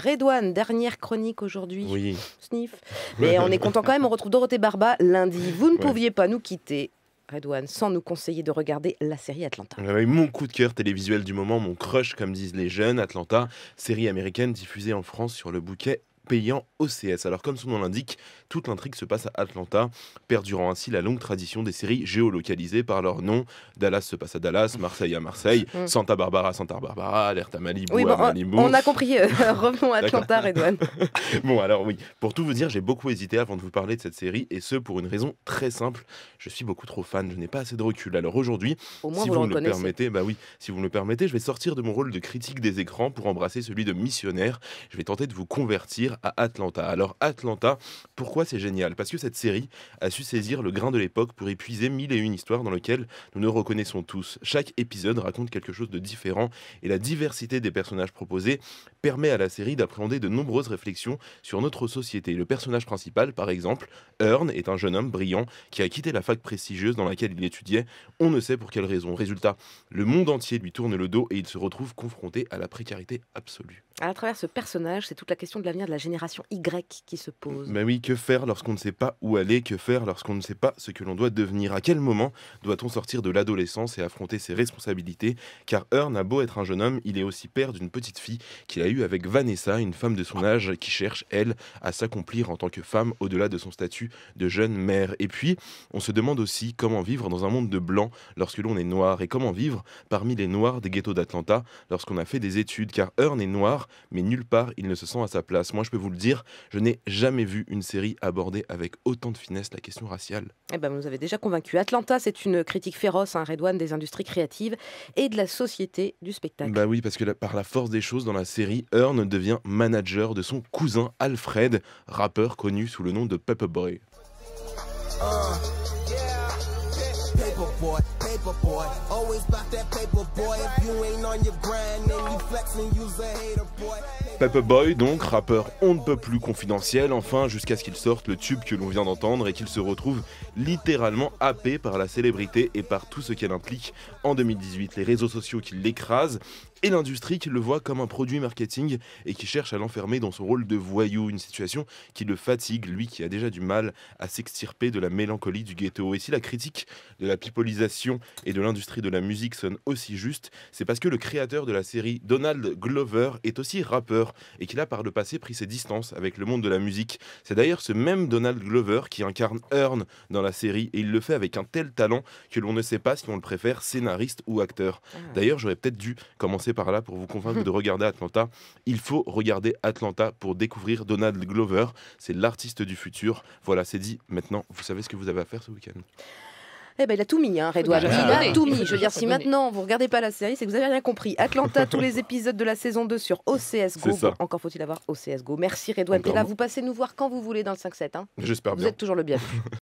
Redouane, dernière chronique aujourd'hui. Oui. Sniff. Mais on est content quand même, on retrouve Dorothée Barba lundi. Vous ne pouviez pas nous quitter. Redouane, sans nous conseiller de regarder la série Atlanta. Ah mon coup de cœur télévisuel du moment, mon crush, comme disent les jeunes, Atlanta, série américaine diffusée en France sur le bouquet payant OCS. Alors comme son nom l'indique, toute l'intrigue se passe à Atlanta, perdurant ainsi la longue tradition des séries géolocalisées par leur nom. Dallas se passe à Dallas, Marseille à Marseille, mm. Santa Barbara à Santa Barbara, Alerta Malibu à On a compris, euh, revenons à Atlanta, Redouane. bon alors oui, pour tout vous dire, j'ai beaucoup hésité avant de vous parler de cette série, et ce pour une raison très simple, je suis beaucoup trop fan, je n'ai pas assez de recul. Alors aujourd'hui, si me le permettez, bah oui, si vous me le permettez, je vais sortir de mon rôle de critique des écrans pour embrasser celui de missionnaire. Je vais tenter de vous convertir Atlanta. Alors Atlanta, pourquoi c'est génial Parce que cette série a su saisir le grain de l'époque pour épuiser mille et une histoires dans lesquelles nous nous reconnaissons tous. Chaque épisode raconte quelque chose de différent et la diversité des personnages proposés permet à la série d'appréhender de nombreuses réflexions sur notre société. Le personnage principal, par exemple, Earn, est un jeune homme brillant qui a quitté la fac prestigieuse dans laquelle il étudiait. On ne sait pour quelle raison. Résultat, le monde entier lui tourne le dos et il se retrouve confronté à la précarité absolue. À travers ce personnage, c'est toute la question de l'avenir de la génération génération Y qui se pose. Mais oui, que faire lorsqu'on ne sait pas où aller Que faire lorsqu'on ne sait pas ce que l'on doit devenir À quel moment doit-on sortir de l'adolescence et affronter ses responsabilités Car Hearn a beau être un jeune homme, il est aussi père d'une petite fille qu'il a eue avec Vanessa, une femme de son âge qui cherche, elle, à s'accomplir en tant que femme au-delà de son statut de jeune mère. Et puis, on se demande aussi comment vivre dans un monde de blancs lorsque l'on est noir et comment vivre parmi les noirs des ghettos d'Atlanta lorsqu'on a fait des études. Car Hearn est noir, mais nulle part il ne se sent à sa place. Moi, je je peux vous le dire, je n'ai jamais vu une série aborder avec autant de finesse la question raciale. Eh ben, vous avez déjà convaincu. Atlanta, c'est une critique féroce, un hein, Red Redouane, des industries créatives et de la société du spectacle. Bah oui, parce que par la force des choses, dans la série, Earn devient manager de son cousin Alfred, rappeur connu sous le nom de Pepper Boy. Ah paper boy. donc rappeur on ne peut plus confidentiel, enfin jusqu'à ce qu'il sorte le tube que l'on vient d'entendre et qu'il se retrouve littéralement happé par la célébrité et par tout ce qu'elle implique. En 2018, les réseaux sociaux qui l'écrasent et l'industrie qui le voit comme un produit marketing et qui cherche à l'enfermer dans son rôle de voyou, une situation qui le fatigue, lui qui a déjà du mal à s'extirper de la mélancolie du ghetto. Et si la critique de la pipolisation et de l'industrie de la musique sonne aussi juste, c'est parce que le créateur de la série, Donald Glover, est aussi rappeur et qu'il a par le passé pris ses distances avec le monde de la musique. C'est d'ailleurs ce même Donald Glover qui incarne Earn dans la série et il le fait avec un tel talent que l'on ne sait pas si on le préfère scénariste ou acteur. Ah. D'ailleurs, j'aurais peut-être dû commencer par là pour vous convaincre hum. de regarder Atlanta. Il faut regarder Atlanta pour découvrir Donald Glover. C'est l'artiste du futur. Voilà, c'est dit. Maintenant, vous savez ce que vous avez à faire ce week-end. Eh ben, il a tout mis, hein, Redouane. Il a tout mis. Je veux dire, si maintenant vous regardez pas la série, c'est que vous avez rien compris. Atlanta, tous les épisodes de la saison 2 sur OCS Go. encore faut-il avoir OCS Go. Merci, Redouane. Et là, vous passez nous voir quand vous voulez dans le 5-7. Hein. J'espère bien. Vous êtes toujours le bien